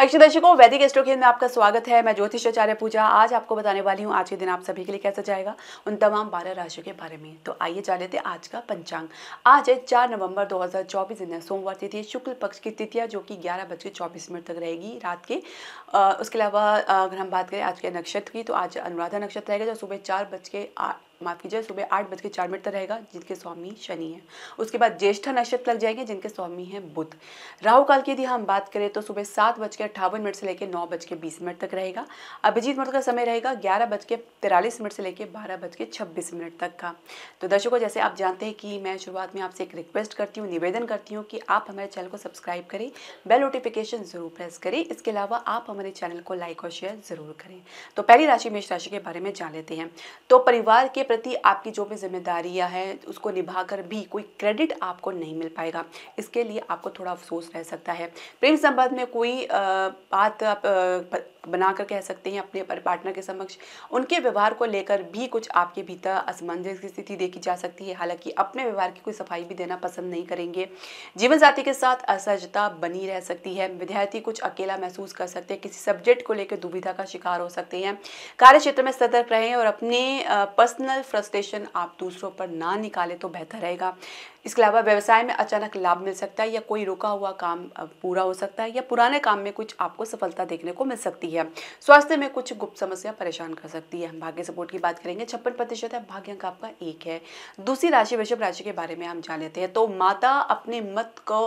अक्षय दर्शकों वैदिक एस्ट्रोखेल में आपका स्वागत है मैं ज्योतिष आचार्य पूजा आज आपको बताने वाली हूँ आज के दिन आप सभी के लिए कैसा जाएगा उन तमाम बारह राशियों के बारे में तो आइए जान लेते हैं आज का पंचांग आज है चार नवंबर 2024 दिन है सोमवार तिथि शुक्ल पक्ष की तिथिया जो कि ग्यारह बज के चौबीस मिनट तक रहेगी रात के आ, उसके अलावा अगर हम बात करें आज के नक्षत्र की तो आज अनुराधा नक्षत्र रहेगा जो सुबह चार बज के माफ़ कीजिए सुबह आठ बज के चार मिनट तक रहेगा जिनके स्वामी शनि है उसके बाद ज्येष्ठा नक्षत्र लग जाएंगे जिनके स्वामी हैं बुद्ध राहु काल की यदि हम बात करें तो सुबह सात बज के अट्ठावन मिनट से लेकर नौ बज के बीस मिनट तक रहेगा अभिजीत मुहूर्त का समय रहेगा ग्यारह बज के तिरालीस मिनट से लेकर बारह बज के छब्बीस मिनट तक का तो दर्शकों जैसे आप जानते हैं कि मैं शुरुआत में आपसे एक रिक्वेस्ट करती हूँ निवेदन करती हूँ कि आप हमारे चैनल को सब्सक्राइब करें बेल नोटिफिकेशन ज़रूर प्रेस करें इसके अलावा आप हमारे चैनल को लाइक और शेयर ज़रूर करें तो पहली राशि मेष राशि के बारे में जान लेते हैं तो परिवार के प्रति आपकी जो भी जिम्मेदारियाँ हैं उसको निभाकर भी कोई क्रेडिट आपको नहीं मिल पाएगा इसके लिए आपको थोड़ा अफसोस रह सकता है प्रेम संबंध में कोई बात आप बना कर कह सकते हैं अपने पार्टनर के समक्ष उनके व्यवहार को लेकर भी कुछ आपके भीतर असमंजस की स्थिति देखी जा सकती है हालांकि अपने व्यवहार की कोई सफाई भी देना पसंद नहीं करेंगे जीवन साथी के साथ असहजता बनी रह सकती है विद्यार्थी कुछ अकेला महसूस कर सकते हैं किसी सब्जेक्ट को लेकर दुविधा का शिकार हो सकते हैं कार्य क्षेत्र में सतर्क रहें और अपने पर्सनल पर्सनल फ्रस्ट्रेशन आप दूसरों पर ना निकालें तो बेहतर रहेगा इसके अलावा व्यवसाय में अचानक लाभ मिल सकता है या कोई रुका हुआ काम पूरा हो सकता है या पुराने काम में कुछ आपको सफलता देखने को मिल सकती है स्वास्थ्य में कुछ गुप्त समस्या परेशान कर सकती है भाग्य सपोर्ट की बात करेंगे छप्पन प्रतिशत है भाग्य अंक आपका एक है दूसरी राशि वृषभ राशि के बारे में हम जान लेते हैं तो माता अपने मत को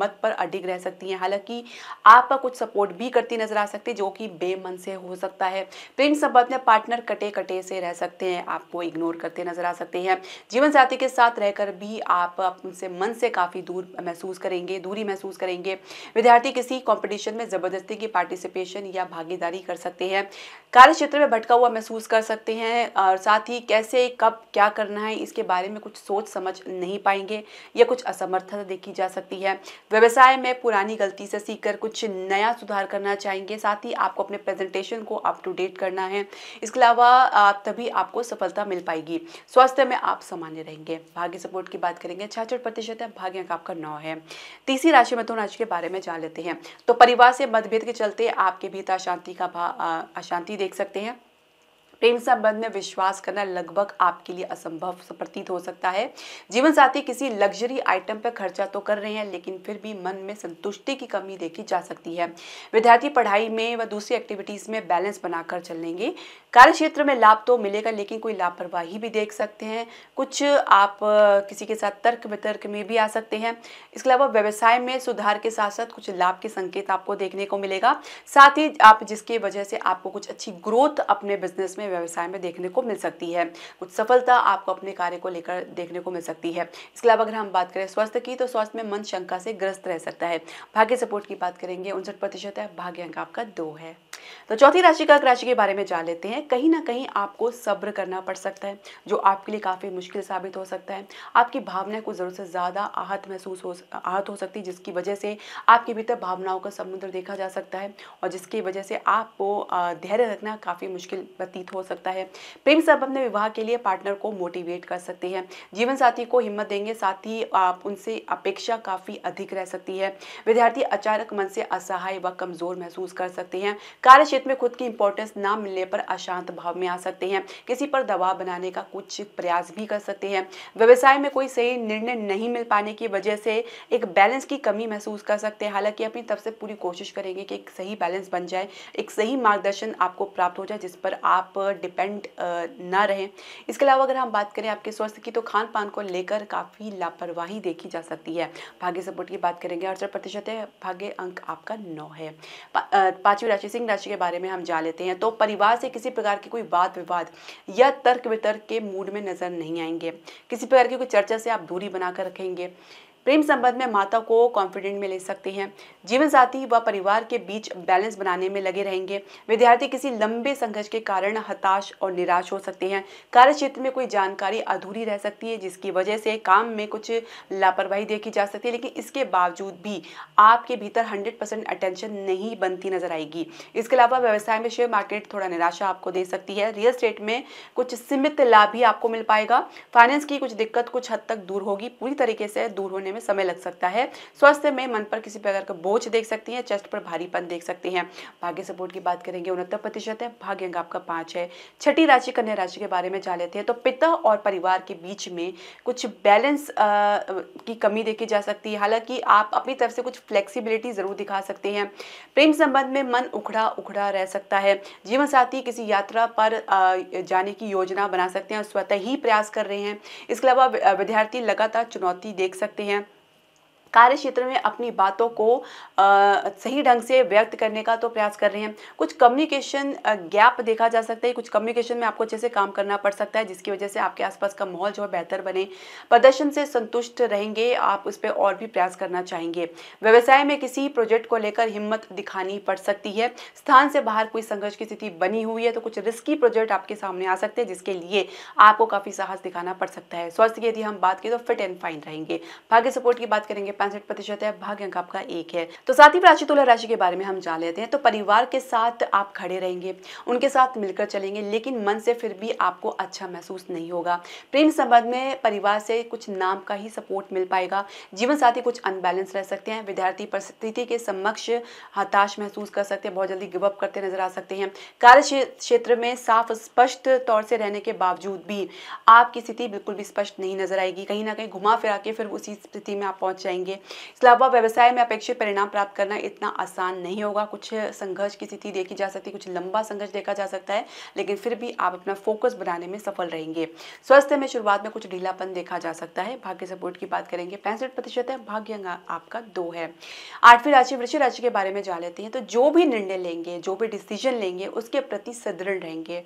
मत पर अडिग रह सकती हैं हालांकि आपका कुछ सपोर्ट भी करती नजर आ सकती है जो कि बेमन से हो सकता है प्रेम संबंध में पार्टनर कटे कटे से रह सकते हैं आपको इग्नोर करते नजर आ सकते हैं जीवन साथी के साथ रहकर भी आप उनसे मन से काफ़ी दूर महसूस करेंगे दूरी महसूस करेंगे विद्यार्थी किसी कॉम्पिटिशन में ज़बरदस्ती की पार्टिसिपेशन या भागीदारी कर सकते हैं कार्य क्षेत्र में भटका हुआ महसूस कर सकते हैं और साथ ही कैसे कब क्या करना है इसके बारे में कुछ सोच समझ नहीं पाएंगे या कुछ असमर्थता देखी जा सकती है व्यवसाय में पुरानी गलती से सीखकर कुछ नया सुधार करना चाहेंगे साथ ही आपको अपने प्रेजेंटेशन को अप टू डेट करना है इसके अलावा आप तभी आपको सफलता मिल पाएगी स्वास्थ्य में आप सामान्य रहेंगे भाग्य सपोर्ट की बात करेंगे छाछठ प्रतिशत है भाग्य अंक आपका नौ है तीसरी राशि मिथुन राशि तो के बारे में जान लेते हैं तो परिवार से मतभेद के चलते आपके भीतर अशांति का अशांति देख सकते हैं प्रेम संबंध में विश्वास करना लगभग आपके लिए असंभव प्रतीत हो सकता है जीवन साथी किसी लग्जरी आइटम पर खर्चा तो कर रहे हैं लेकिन फिर भी मन में संतुष्टि की कमी देखी जा सकती है विद्यार्थी पढ़ाई में व दूसरी एक्टिविटीज में बैलेंस बनाकर चलेंगे कार्य क्षेत्र में लाभ तो मिलेगा लेकिन कोई लापरवाही भी देख सकते हैं कुछ आप किसी के साथ तर्क वितर्क में भी आ सकते हैं इसके अलावा व्यवसाय में सुधार के साथ साथ कुछ लाभ के संकेत आपको देखने को मिलेगा साथ ही आप जिसकी वजह से आपको कुछ अच्छी ग्रोथ अपने बिजनेस में अपने व्यवसाय में देखने को मिल सकती है कुछ सफलता आपको अपने कार्य को लेकर देखने को मिल सकती है इसके अलावा अगर हम बात करें स्वास्थ्य की तो स्वास्थ्य में मन शंका से ग्रस्त रह सकता है भाग्य सपोर्ट की बात करेंगे उनसठ प्रतिशत है भाग्य अंक आपका दो है तो चौथी राशि का राशि के बारे में जान लेते हैं कहीं ना कहीं आपको सब्र करना पड़ सकता है जो आपके लिए काफ़ी मुश्किल साबित हो सकता है आपकी भावना को ज़रूरत से ज़्यादा आहत महसूस हो आहत हो सकती है जिसकी वजह से आपके भीतर भावनाओं का समुद्र देखा जा सकता है और जिसकी वजह से आपको धैर्य रखना काफ़ी मुश्किल प्रतीत हो सकता है प्रेम संबंध में विवाह के लिए पार्टनर को मोटिवेट कर सकते हैं जीवन साथी को हिम्मत देंगे साथ ही आप उनसे अपेक्षा काफ़ी अधिक रह सकती है विद्यार्थी अचानक मन से असहाय व कमज़ोर महसूस कर सकते हैं कार्य क्षेत्र में खुद की इंपॉर्टेंस ना मिलने पर अशांत भाव में आ सकते हैं किसी पर दबाव बनाने का कुछ प्रयास भी कर सकते हैं व्यवसाय में कोई सही निर्णय नहीं मिल पाने की वजह से एक बैलेंस की कमी महसूस कर सकते हैं हालांकि अपनी तरफ से पूरी कोशिश करेंगे कि एक सही बैलेंस बन जाए एक सही मार्गदर्शन आपको प्राप्त हो जाए जिस पर आप डिपेंड ना रहें इसके अलावा अगर हम बात करें आपके स्वास्थ्य की तो खान पान को लेकर काफ़ी लापरवाही देखी जा सकती है भाग्य सपोर्ट की बात करेंगे अड़सठ प्रतिशत है भाग्य अंक आपका नौ है पाँचवीं राशि सिंह राशि के बारे में हम जान लेते हैं तो परिवार से किसी प्रकार की कोई वाद विवाद या तर्क वितर्क के मूड में नजर नहीं आएंगे किसी प्रकार की कोई चर्चा से आप दूरी बनाकर रखेंगे प्रेम संबंध में माता को कॉन्फिडेंट में ले सकती हैं जीवन साथी व परिवार के बीच बैलेंस बनाने में लगे रहेंगे विद्यार्थी किसी लंबे संघर्ष के कारण हताश और निराश हो सकते हैं कार्य क्षेत्र में कोई जानकारी अधूरी रह सकती है जिसकी वजह से काम में कुछ लापरवाही देखी जा सकती है लेकिन इसके बावजूद भी आपके भीतर हंड्रेड परसेंट अटेंशन नहीं बनती नजर आएगी इसके अलावा व्यवसाय में शेयर मार्केट थोड़ा निराशा आपको दे सकती है रियल स्टेट में कुछ सीमित लाभ भी आपको मिल पाएगा फाइनेंस की कुछ दिक्कत कुछ हद तक दूर होगी पूरी तरीके से दूर होने में समय लग सकता है स्वास्थ्य में मन पर किसी प्रकार का बोझ देख सकती हैं चेस्ट पर भारीपन देख सकते हैं भाग्य सपोर्ट की बात करेंगे उनहत्तर प्रतिशत है भाग्य अंग आपका पाँच है छठी राशि कन्या राशि के बारे में जान लेते हैं तो पिता और परिवार के बीच में कुछ बैलेंस की कमी देखी जा सकती है हालांकि आप अपनी तरफ से कुछ फ्लेक्सीबिलिटी ज़रूर दिखा सकते हैं प्रेम संबंध में मन उखड़ा उखड़ा रह सकता है जीवन साथी किसी यात्रा पर जाने की योजना बना सकते हैं स्वतः ही प्रयास कर रहे हैं इसके अलावा विद्यार्थी लगातार चुनौती देख सकते हैं कार्य क्षेत्र में अपनी बातों को आ, सही ढंग से व्यक्त करने का तो प्रयास कर रहे हैं कुछ कम्युनिकेशन गैप देखा जा सकता है कुछ कम्युनिकेशन में आपको अच्छे से काम करना पड़ सकता है जिसकी वजह से आपके आसपास का माहौल जो है बेहतर बने प्रदर्शन से संतुष्ट रहेंगे आप उस पर और भी प्रयास करना चाहेंगे व्यवसाय में किसी प्रोजेक्ट को लेकर हिम्मत दिखानी पड़ सकती है स्थान से बाहर कोई संघर्ष की स्थिति बनी हुई है तो कुछ रिस्की प्रोजेक्ट आपके सामने आ सकते हैं जिसके लिए आपको काफ़ी साहस दिखाना पड़ सकता है स्वास्थ्य की यदि हम बात करें तो फिट एंड फाइन रहेंगे भाग्य सपोर्ट की बात करेंगे पैंसठ प्रतिशत है भाग्य अंक आपका एक है तो साथ ही प्राची तुला राशि के बारे में हम जान लेते हैं तो परिवार के साथ आप खड़े रहेंगे उनके साथ मिलकर चलेंगे लेकिन मन से फिर भी आपको अच्छा महसूस नहीं होगा प्रेम संबंध में परिवार से कुछ नाम का ही सपोर्ट मिल पाएगा जीवन साथी कुछ अनबैलेंस रह सकते हैं विद्यार्थी परिस्थिति के समक्ष हताश महसूस कर सकते हैं बहुत जल्दी गिवअप करते नजर आ सकते हैं कार्य क्षेत्र में साफ स्पष्ट तौर से रहने के बावजूद भी आपकी स्थिति बिल्कुल भी स्पष्ट नहीं नजर आएगी कहीं ना कहीं घुमा फिरा के फिर उसी स्थिति में आप पहुंच जाएंगे चाहिए इसके अलावा व्यवसाय में अपेक्षित परिणाम प्राप्त करना इतना आसान नहीं होगा कुछ संघर्ष की स्थिति देखी जा सकती है कुछ लंबा संघर्ष देखा जा सकता है लेकिन फिर भी आप अपना फोकस बनाने में सफल रहेंगे स्वास्थ्य में शुरुआत में कुछ ढीलापन देखा जा सकता है भाग्य सपोर्ट की बात करेंगे पैंसठ प्रतिशत है भाग्य आपका दो है आठवीं राशि वृक्ष राशि के बारे में जान लेते हैं तो जो भी निर्णय लेंगे जो भी डिसीजन लेंगे उसके प्रति सदृढ़ रहेंगे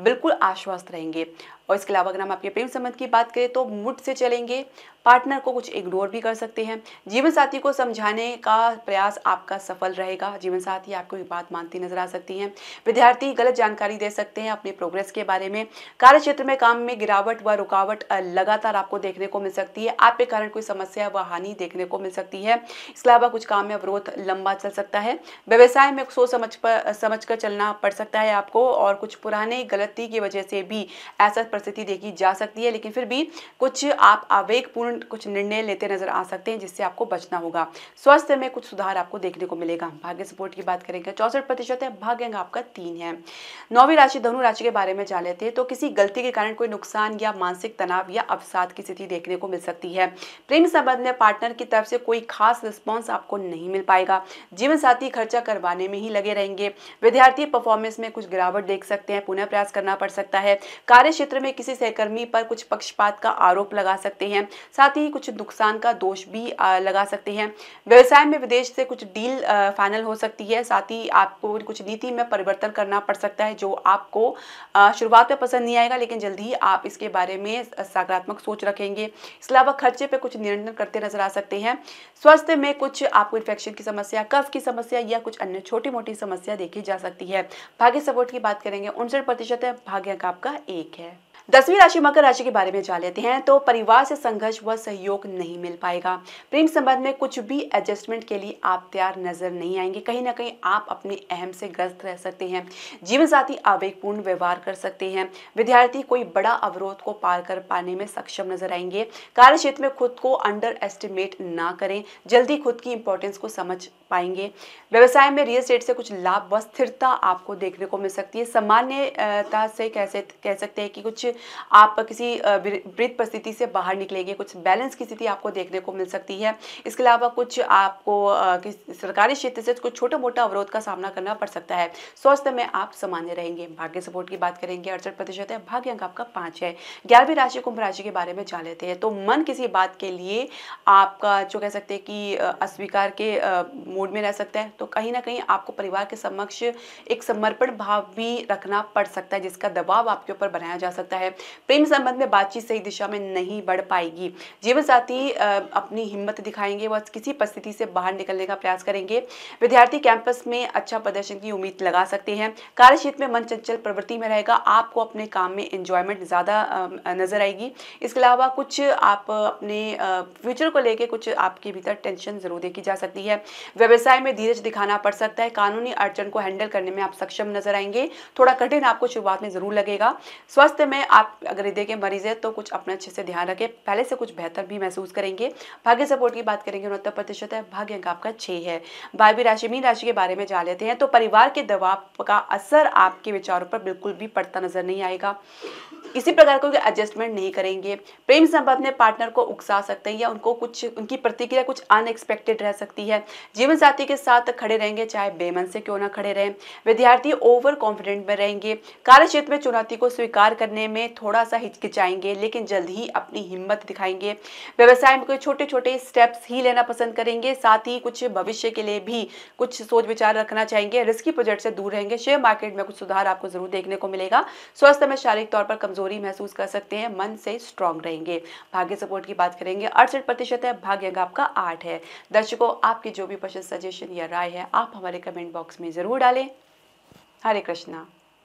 बिल्कुल आश्वस्त रहेंगे और इसके अलावा अगर हम अपने प्रेम संबंध की बात करें तो मुठ से चलेंगे पार्टनर को कुछ इग्नोर भी कर सकते हैं जीवन साथी को समझाने का प्रयास आपका सफल रहेगा जीवन साथी आपको ये बात मानती नजर आ सकती हैं विद्यार्थी गलत जानकारी दे सकते हैं अपने प्रोग्रेस के बारे में कार्य क्षेत्र में काम में गिरावट व रुकावट लगातार आपको देखने को मिल सकती है आपके कारण कोई समस्या व हानि देखने को मिल सकती है इसके अलावा कुछ काम में अवरोध लंबा चल सकता है व्यवसाय में सोच समझ पर समझ कर चलना पड़ सकता है आपको और कुछ पुराने गलती की वजह से भी ऐसा परिस्थिति देखी जा सकती है लेकिन फिर भी कुछ आप आवेगपूर्ण कुछ निर्णय लेते नजर आ सकते हैं जिससे आपको बचना होगा स्वास्थ्य में कुछ सुधार आपको देखने को मिलेगा भाग्य सपोर्ट की बात करेंगे चौसठ प्रतिशत है भाग्य अंग आपका तीन है नौवीं राशि धनु राशि के बारे में जान लेते हैं तो किसी गलती के कारण कोई नुकसान या मानसिक तनाव या अवसाद की स्थिति देखने को मिल सकती है प्रेम संबंध में पार्टनर की तरफ से कोई खास रिस्पॉन्स आपको नहीं मिल पाएगा जीवन साथी खर्चा करवाने में ही लगे रहेंगे विद्यार्थी परफॉर्मेंस में कुछ गिरावट देख सकते हैं पुनः प्रयास करना पड़ सकता है कार्य क्षेत्र में किसी सहकर्मी पर कुछ पक्षपात का आरोप लगा सकते हैं साथ ही कुछ नुकसान का दोष भी लगा सकते हैं व्यवसाय में विदेश से कुछ डील फाइनल हो सकती है साथ ही आपको कुछ नीति में परिवर्तन करना पड़ सकता है जो आपको शुरुआत में पसंद नहीं आएगा लेकिन जल्द ही आप इसके बारे में सकारात्मक सोच रखेंगे इसके अलावा खर्चे पर कुछ नियंत्रण करते नजर आ सकते हैं स्वास्थ्य में कुछ आपको इन्फेक्शन की समस्या कफ की समस्या या कुछ अन्य छोटी मोटी समस्या देखी जा सकती है भाग्य सपोर्ट की बात करेंगे उनसठ प्रतिशत है भाग्य का आपका एक है दसवीं राशि मकर राशि के बारे में जान लेते हैं तो परिवार से संघर्ष व सहयोग नहीं मिल पाएगा प्रेम संबंध में कुछ भी एडजस्टमेंट के लिए आप तैयार नजर नहीं आएंगे कहीं ना कहीं आप अपने अहम से ग्रस्त रह सकते हैं जीवन साथी आवेगपूर्ण व्यवहार कर सकते हैं विद्यार्थी कोई बड़ा अवरोध को पार कर पाने में सक्षम नजर आएंगे कार्य क्षेत्र में खुद को अंडर एस्टिमेट ना करें जल्दी खुद की इंपॉर्टेंस को समझ पाएंगे व्यवसाय में रियल स्टेट से कुछ लाभ व स्थिरता आपको देखने को मिल सकती है सामान्यता से कैसे सकते कह सकते हैं कि कुछ आप किसी वृत्त परिस्थिति से बाहर निकलेंगे कुछ बैलेंस की स्थिति आपको देखने को मिल सकती है इसके अलावा कुछ आपको सरकारी क्षेत्र से कुछ छोटा मोटा अवरोध का सामना करना पड़ सकता है स्वास्थ्य में आप सामान्य रहेंगे भाग्य सपोर्ट की बात करेंगे अड़सठ प्रतिशत है भाग्य अंक आपका पाँच है ग्यारहवीं राशि कुंभ राशि के बारे में जान लेते हैं तो मन किसी बात के लिए आपका जो कह सकते हैं कि अस्वीकार के मूड में रह सकते हैं तो कहीं ना कहीं आपको परिवार के समक्ष एक समर्पण भाव भी रखना पड़ सकता है जिसका दबाव आपके ऊपर बनाया जा सकता है प्रेम संबंध में बातचीत सही दिशा में नहीं बढ़ पाएगी जीवन साथी अपनी हिम्मत दिखाएंगे व किसी परिस्थिति से बाहर निकलने का प्रयास करेंगे विद्यार्थी कैंपस में अच्छा प्रदर्शन की उम्मीद लगा सकते हैं कार्य क्षेत्र में मन चंचल प्रवृत्ति में रहेगा आपको अपने काम में इंजॉयमेंट ज़्यादा नज़र आएगी इसके अलावा कुछ आप अपने फ्यूचर को लेके कुछ आपके भीतर टेंशन ज़रूर देखी जा सकती है व्यवसाय में धीरज दिखाना पड़ सकता है कानूनी अड़चन को हैंडल करने में आप सक्षम नजर आएंगे थोड़ा कठिन आपको शुरुआत में जरूर लगेगा स्वास्थ्य में आप अगर हृदय के मरीज है तो कुछ अपने अच्छे से ध्यान रखें पहले से कुछ बेहतर भी महसूस करेंगे भाग्य सपोर्ट की बात करेंगे उनहत्तर प्रतिशत है भाग्य अंक आपका छह है बारहवीं राशि मीन राशि के बारे में जान लेते हैं तो परिवार के दबाव का असर आपके विचारों पर बिल्कुल भी पड़ता नजर नहीं आएगा किसी प्रकार का एडजस्टमेंट नहीं करेंगे प्रेम संबंध में पार्टनर को उकसा सकते हैं या उनको कुछ उनकी प्रतिक्रिया कुछ अनएक्सपेक्टेड रह सकती है जीवन केवल जाति के साथ खड़े रहेंगे चाहे बेमन से क्यों ना खड़े रहें विद्यार्थी ओवर कॉन्फिडेंट में रहेंगे कार्य क्षेत्र में चुनौती को स्वीकार करने में थोड़ा सा हिचकिचाएंगे लेकिन जल्द ही अपनी हिम्मत दिखाएंगे व्यवसाय में कोई छोटे छोटे स्टेप्स ही लेना पसंद करेंगे साथ ही कुछ भविष्य के लिए भी कुछ सोच विचार रखना चाहेंगे रिस्की प्रोजेक्ट से दूर रहेंगे शेयर मार्केट में कुछ सुधार आपको जरूर देखने को मिलेगा स्वास्थ्य में शारीरिक तौर पर कमजोरी महसूस कर सकते हैं मन से स्ट्रांग रहेंगे भाग्य सपोर्ट की बात करेंगे अड़सठ प्रतिशत है भाग्य आपका आठ है दर्शकों आपके जो भी प्रश्न सजेशन या राय है आप हमारे कमेंट बॉक्स में ज़रूर डालें हरे कृष्णा